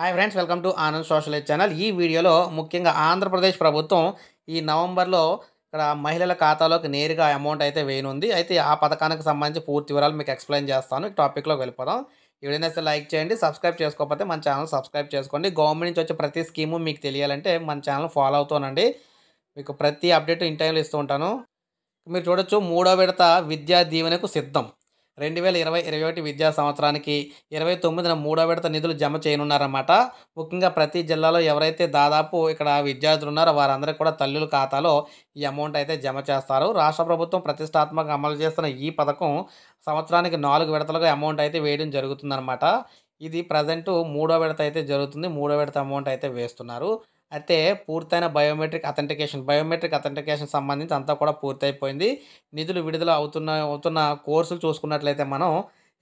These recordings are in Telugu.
hi friends welcome to Anand social channel ఈ వీడియోలో ముఖ్యంగా ఆంధ్రప్రదేశ్ ప్రభుత్వం ఈ నవంబర్లో ఇక్కడ మహిళల ఖాతాలోకి నేరుగా అమౌంట్ అయితే వేయనుంది అయితే ఆ పథకానికి సంబంధించి పూర్తి వివరాలు మీకు ఎక్స్ప్లెయిన్ చేస్తాను టాపిక్లోకి వెళ్ళిపోదాం ఎవరైనా సరే లైక్ చేయండి సబ్స్క్రైబ్ చేసుకోకపోతే మన ఛానల్ సబ్స్క్రైబ్ చేసుకోండి గవర్నమెంట్ నుంచి వచ్చే ప్రతి స్కీము మీకు తెలియాలంటే మన ఛానల్ ఫాలో అవుతానండి మీకు ప్రతి అప్డేట్ ఇంటైన్లో ఇస్తూ ఉంటాను మీరు చూడొచ్చు మూడో విడత విద్యా దీవెనకు సిద్ధం రెండు వేల ఇరవై ఇరవై ఒకటి విద్యా సంవత్సరానికి ఇరవై తొమ్మిదిన మూడో విడత నిధులు జమ చేయనున్నారన్నమాట ముఖ్యంగా ప్రతి జిల్లాలో ఎవరైతే దాదాపు ఇక్కడ విద్యార్థులు ఉన్నారో వారందరికీ కూడా తల్లుల ఖాతాలో ఈ అమౌంట్ అయితే జమ చేస్తారు రాష్ట్ర ప్రభుత్వం ప్రతిష్టాత్మకంగా అమలు చేస్తున్న ఈ పథకం సంవత్సరానికి నాలుగు విడతలుగా అమౌంట్ అయితే వేయడం జరుగుతుందన్నమాట ఇది ప్రజెంటు మూడో విడత అయితే జరుగుతుంది మూడో విడత అమౌంట్ అయితే వేస్తున్నారు అయితే పూర్తయిన బయోమెట్రిక్ అథెంటికేషన్ బయోమెట్రిక్ అథెంటికేషన్ సంబంధించి అంతా కూడా పూర్తయిపోయింది నిధులు విడుదల అవుతున్న అవుతున్న కోర్సులు చూసుకున్నట్లయితే మనం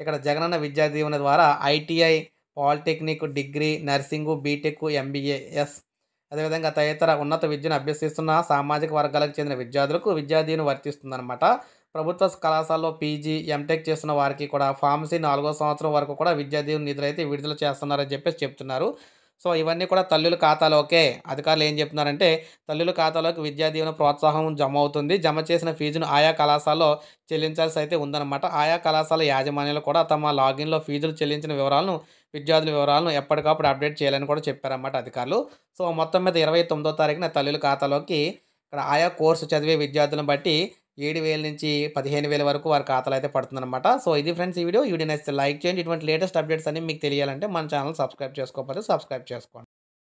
ఇక్కడ జగనన్న విద్యా దీవెన ద్వారా ITI polytechnic degree nursing BTech MBAs అదేవిధంగా తదితర ఉన్నత విద్యను అభ్యసిస్తున్న సామాజిక వర్గాలకు చెందిన విద్యార్థులకు విద్యా దీవెన వర్తిస్తుందన్నమాట ప్రభుత్వ కళాశాలలో పీజీ ఎంటెక్ చేస్తున్న వారికి కూడా ఫార్మసీ నాలుగో సంవత్సరం వరకు కూడా విద్యా దీవెన నిధులు అయితే విడుదల చేస్తున్నారని చెప్పేసి చెప్తున్నారు సో ఇవన్నీ కూడా తల్లుల ఖాతాలోకే అధికారులు ఏం చెప్తున్నారంటే తల్లుల ఖాతాలోకి విద్యా దీవెన ప్రోత్సాహం జమ అవుతుంది జమ చేసిన ఫీజును ఆయా కళాశాలలో చెల్లించాల్సి అయితే ఉందన్నమాట ఆయా కళాశాల యాజమాన్యాలు కూడా తమ లాగిన్లో ఫీజులు చెల్లించిన వివరాలను విద్యార్థుల వివరాలను ఎప్పటికప్పుడు అప్డేట్ చేయాలని కూడా చెప్పారన్నమాట అధికారులు సో మొత్తం మీద ఇరవై తొమ్మిదో తారీఖున తల్లుల ఖాతాలోకి ఇక్కడ ఆయా కోర్సు చదివే విద్యార్థులను బట్టి ఏడు వేల నుంచి పదిహేను వేల వరకు వారి ఖాతాలు అయితే పడుతుందన్నమాట సో ఇది ఫ్రెండ్స్ ఈ వీడియో వీడియో నచ్చితే లైక్ చేయండి ఇటువంటి లేటెస్ట్ అప్డేట్స్ అన్ని మీకు తెలియాలంటే మన ఛానల్ సబ్స్క్రైబ్ చేసుకోకపోతే సబ్స్క్రైబ్ చేసుకోండి